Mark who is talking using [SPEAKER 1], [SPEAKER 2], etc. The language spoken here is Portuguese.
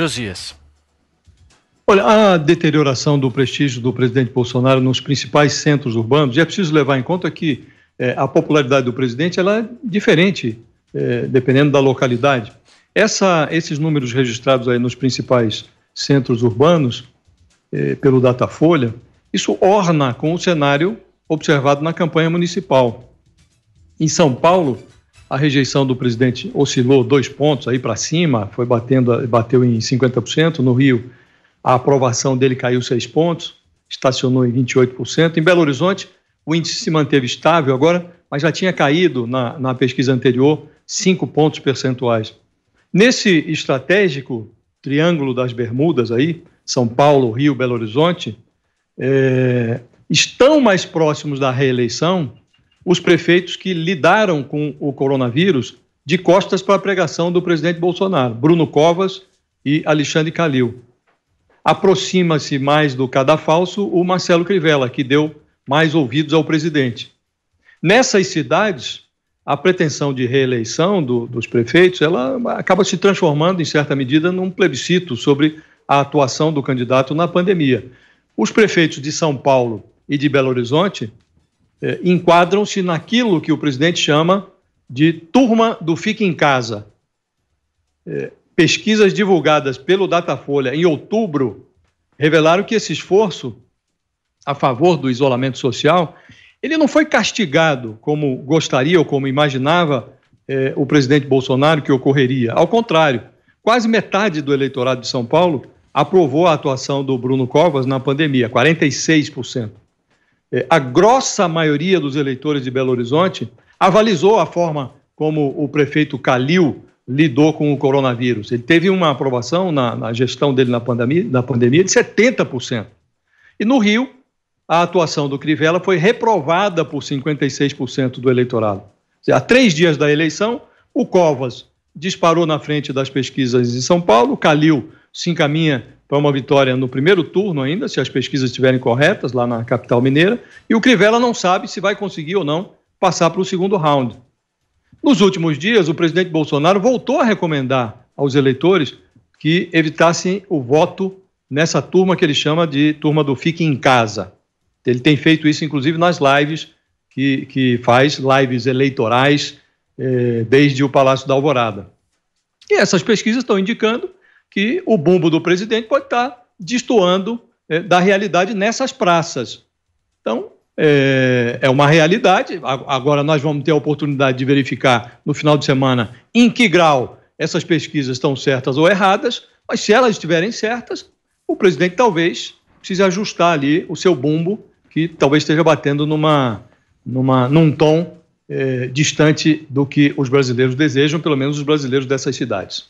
[SPEAKER 1] Josias. Olha, a deterioração do prestígio do presidente Bolsonaro nos principais centros urbanos, e é preciso levar em conta que é, a popularidade do presidente ela é diferente, é, dependendo da localidade. Essa, esses números registrados aí nos principais centros urbanos, é, pelo Datafolha, isso orna com o cenário observado na campanha municipal. Em São Paulo, a rejeição do presidente oscilou dois pontos aí para cima, foi batendo, bateu em 50%. No Rio, a aprovação dele caiu seis pontos, estacionou em 28%. Em Belo Horizonte, o índice se manteve estável agora, mas já tinha caído na, na pesquisa anterior cinco pontos percentuais. Nesse estratégico triângulo das Bermudas aí, São Paulo, Rio, Belo Horizonte, é, estão mais próximos da reeleição os prefeitos que lidaram com o coronavírus de costas para a pregação do presidente Bolsonaro, Bruno Covas e Alexandre Calil. Aproxima-se mais do cadafalso o Marcelo Crivella, que deu mais ouvidos ao presidente. Nessas cidades, a pretensão de reeleição do, dos prefeitos ela acaba se transformando, em certa medida, num plebiscito sobre a atuação do candidato na pandemia. Os prefeitos de São Paulo e de Belo Horizonte eh, enquadram-se naquilo que o presidente chama de turma do Fique em Casa. Eh, pesquisas divulgadas pelo Datafolha em outubro revelaram que esse esforço a favor do isolamento social, ele não foi castigado como gostaria ou como imaginava eh, o presidente Bolsonaro que ocorreria. Ao contrário, quase metade do eleitorado de São Paulo aprovou a atuação do Bruno Covas na pandemia, 46%. É, a grossa maioria dos eleitores de Belo Horizonte avalizou a forma como o prefeito Calil lidou com o coronavírus. Ele teve uma aprovação na, na gestão dele na pandemia, na pandemia de 70%. E no Rio, a atuação do Crivella foi reprovada por 56% do eleitorado. Há três dias da eleição, o Covas disparou na frente das pesquisas em São Paulo, Calil se encaminha para uma vitória no primeiro turno ainda, se as pesquisas estiverem corretas, lá na capital mineira. E o Crivella não sabe se vai conseguir ou não passar para o segundo round. Nos últimos dias, o presidente Bolsonaro voltou a recomendar aos eleitores que evitassem o voto nessa turma que ele chama de turma do fique em casa. Ele tem feito isso, inclusive, nas lives que, que faz, lives eleitorais, eh, desde o Palácio da Alvorada. E essas pesquisas estão indicando que o bumbo do presidente pode estar destoando é, da realidade nessas praças. Então, é, é uma realidade. Agora nós vamos ter a oportunidade de verificar no final de semana em que grau essas pesquisas estão certas ou erradas, mas se elas estiverem certas, o presidente talvez precise ajustar ali o seu bumbo, que talvez esteja batendo numa, numa, num tom é, distante do que os brasileiros desejam, pelo menos os brasileiros dessas cidades.